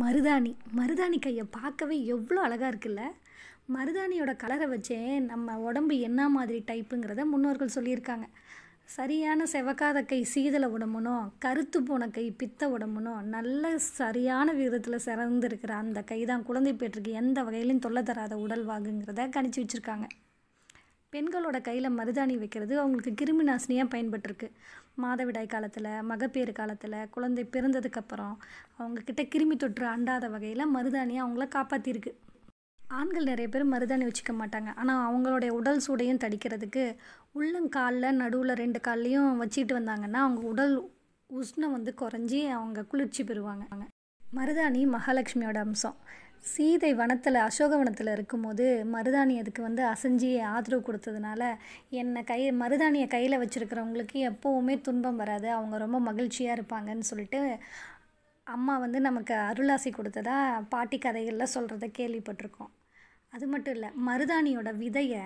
மருதாணி மருதாணி கையை பார்க்கவே எவ்வளோ அழகாக இருக்குல்ல மருதாணியோட கலரை வச்சே நம்ம உடம்பு என்ன மாதிரி டைப்புங்கிறத முன்னோர்கள் சொல்லியிருக்காங்க சரியான செவக்காத கை சீதலை உடம்புனோ கருத்து போன கை பித்த உடம்புனோ நல்ல சரியான விகிதத்தில் சிறந்திருக்கிற அந்த கை தான் குழந்தை பெற்றுக்கு எந்த வகையிலும் தொல்லை தராத உடல் வாங்குங்கிறத கணிச்சு வச்சுருக்காங்க பெண்களோட கையில் மருதாணி வைக்கிறது அவங்களுக்கு கிருமி நாசினியாக பயன்பட்டிருக்கு மாதவிடாய் காலத்தில் மகப்பேறு காலத்தில் குழந்தை பிறந்ததுக்கப்புறம் அவங்கக்கிட்ட கிருமி தொற்று அண்டாத வகையில் மருதாணியை அவங்கள காப்பாற்றிருக்கு ஆண்கள் நிறைய பேர் மருதாணி வச்சுக்க மாட்டாங்க ஆனால் அவங்களுடைய உடல் சூடையும் தடிக்கிறதுக்கு உள்ளங்காலில் நடுவில் ரெண்டு கால்லையும் வச்சுக்கிட்டு வந்தாங்கன்னா அவங்க உடல் உஷ்ணம் வந்து குறைஞ்சி அவங்க குளிர்ச்சி பெறுவாங்க மருதாணி மகாலட்சுமியோட அம்சம் சீதை வனத்தில் அசோகவனத்தில் இருக்கும்போது மருதாணி அதுக்கு வந்து அசஞ்சி ஆதரவு கொடுத்ததுனால என்னை கை மருதாணியை கையில் வச்சுருக்கிறவங்களுக்கு எப்போவுமே துன்பம் வராது அவங்க ரொம்ப மகிழ்ச்சியாக இருப்பாங்கன்னு சொல்லிட்டு அம்மா வந்து நமக்கு அருளாசி கொடுத்ததா பாட்டி கதைகளில் சொல்கிறத கேள்விப்பட்டிருக்கோம் அது மட்டும் இல்லை மருதாணியோட விதையை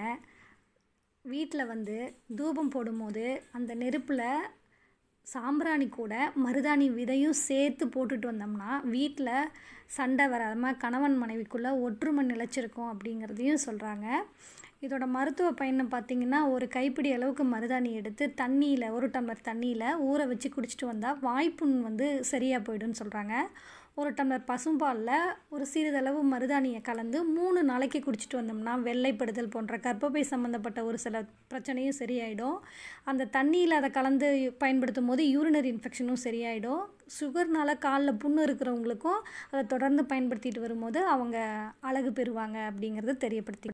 வீட்டில் வந்து தூபம் போடும்போது அந்த நெருப்பில் சாம்பிராணி கூட மருதாணி விதையும் சேர்த்து போட்டுட்டு வந்தோம்னா வீட்டில் சண்டை வராமல் கணவன் மனைவிக்குள்ளே ஒற்றுமை நிலச்சிருக்கும் அப்படிங்கிறதையும் சொல்கிறாங்க இதோட மருத்துவ பயன்னு பார்த்திங்கன்னா ஒரு கைப்பிடி அளவுக்கு மருதாணி எடுத்து தண்ணியில் ஒரு டம்ளர் தண்ணியில் ஊற வச்சு குடிச்சிட்டு வந்தால் வாய்ப்புண் வந்து சரியாக போய்டுன்னு சொல்கிறாங்க ஒரு டம்ளர் பசும்பாலில் ஒரு சிறிதளவு மருதாணியை கலந்து மூணு நாளைக்கு குடிச்சிட்டு வந்தோம்னா வெள்ளைப்படுதல் போன்ற கர்ப்பப்பை சம்மந்தப்பட்ட ஒரு சில பிரச்சனையும் சரியாயிடும் அந்த தண்ணியில் அதை கலந்து பயன்படுத்தும் போது யூரினரி இன்ஃபெக்ஷனும் சரியாயிடும் சுகர்னால் காலில் புண்ணு இருக்கிறவங்களுக்கும் அதை தொடர்ந்து பயன்படுத்திட்டு வரும்போது அவங்க அழகு பெறுவாங்க அப்படிங்கிறத தெரியப்படுத்தி